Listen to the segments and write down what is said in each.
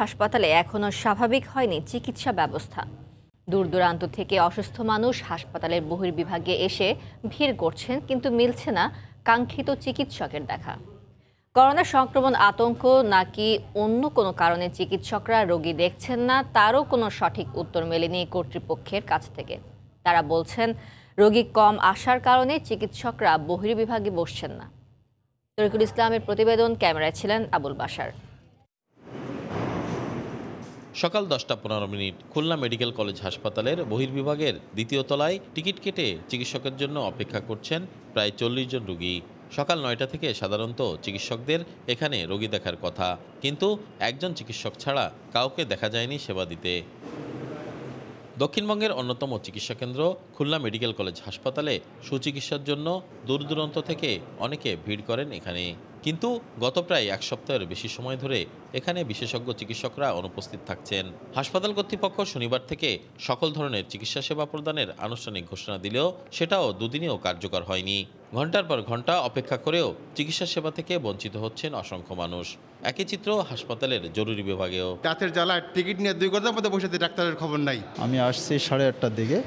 হাসপাতালে এখনও স্বাভাবিক হয়নি চিকিৎসা ব্যবস্থা দূর দূরান্ত থেকে অসুস্থ মানুষ হাসপাতালের বহির্বিভাগে এসে ভিড় করছেন কিন্তু মিলছে না কাঙ্ক্ষিত চিকিৎসকের দেখা করোনা সংক্রমণ আতঙ্ক নাকি অন্য কোনো কারণে চিকিৎসকরা রোগী দেখছেন না তারও কোনো সঠিক উত্তর মেলেনি কর্তৃপক্ষের কাছ থেকে তারা বলছেন রোগী কম আসার কারণে চিকিৎসকরা বহির্বিভাগে বসছেন না তরিকুল ইসলামের প্রতিবেদন ক্যামেরায় ছিলেন আবুল বাসার সকাল দশটা পনেরো মিনিট খুলনা মেডিকেল কলেজ হাসপাতালের বহির্বিভাগের দ্বিতীয় তলায় টিকিট কেটে চিকিৎসকের জন্য অপেক্ষা করছেন প্রায় চল্লিশ জন রুগী সকাল নয়টা থেকে সাধারণত চিকিৎসকদের এখানে রোগী দেখার কথা কিন্তু একজন চিকিৎসক ছাড়া কাউকে দেখা যায়নি সেবা দিতে দক্ষিণবঙ্গের অন্যতম চিকিৎসা কেন্দ্র খুলনা মেডিকেল কলেজ হাসপাতালে সুচিকিৎসার জন্য দূর দূরান্ত থেকে অনেকে ভিড় করেন এখানে কিন্তু গত প্রায় এক সপ্তাহের বেশি সময় ধরে এখানে বিশেষজ্ঞ চিকিৎসকরা অনুপস্থিত থাকছেন হাসপাতাল কর্তৃপক্ষ শনিবার থেকে সকল ধরনের চিকিৎসা সেবা প্রদানের আনুষ্ঠানিক ঘোষণা দিলেও সেটাও দুদিনেও কার্যকর হয়নি ঘন্টার পর ঘন্টা অপেক্ষা করেও চিকিৎসা সেবা থেকে বঞ্চিত হচ্ছেন অসংখ্য মানুষ একই চিত্র হাসপাতালের জরুরি বিভাগেও রাতের জ্বালা টিকিট নিয়ে দুই ঘন্টার মধ্যে বসে ডাক্তারের খবর নাই আমি আসছি সাড়ে আটটার দিকে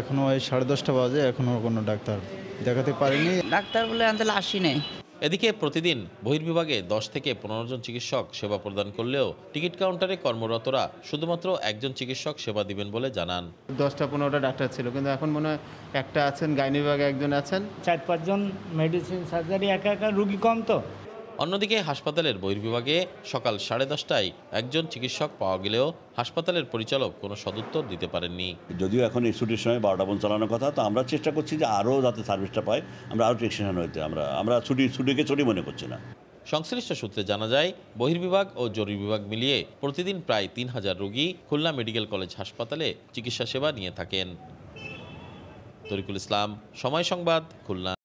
এখনও ওই সাড়ে দশটা বাজে এখনও কোনো ডাক্তার দেখাতে পারিনি ডাক্তার বলে আনতে আসি নাই এদিকে প্রতিদিন বহির্বিভাগে দশ থেকে পনেরো জন চিকিৎসক সেবা প্রদান করলেও টিকিট কাউন্টারে কর্মরতরা শুধুমাত্র একজন চিকিৎসক সেবা দিবেন বলে জানান দশটা পনেরোটা ডাক্তার ছিল কিন্তু এখন মনে হয় একটা আছেন গাইনি বিভাগে একজন আছেন চার পাঁচজন মেডিসিন সার্জারি একা একা রুগী কম তো অন্যদিকে হাসপাতালের বহির্বিভাগে সকাল সাড়ে দশটায় একজন চিকিৎসক পাওয়া গেলেও হাসপাতালের পরিচালক কোনো সদুত্তর দিতে পারেননি যদিও এখন এই ছুটির সময় বারোটা বোন চালানোর কথা তো আমরা চেষ্টা করছি যে আরও যাতে সার্ভিসটা পাই আমরা আরও টেকশন হইতে আমরা আমরা ছুটি ছুটিকে ছুটি মনে করছি না সংশ্লিষ্ট সূত্রে জানা যায় বহির্বিভাগ ও জরুরি বিভাগ মিলিয়ে প্রতিদিন প্রায় তিন হাজার রোগী খুলনা মেডিকেল কলেজ হাসপাতালে চিকিৎসা সেবা নিয়ে থাকেন তরিকুল ইসলাম সময় সংবাদ খুলনা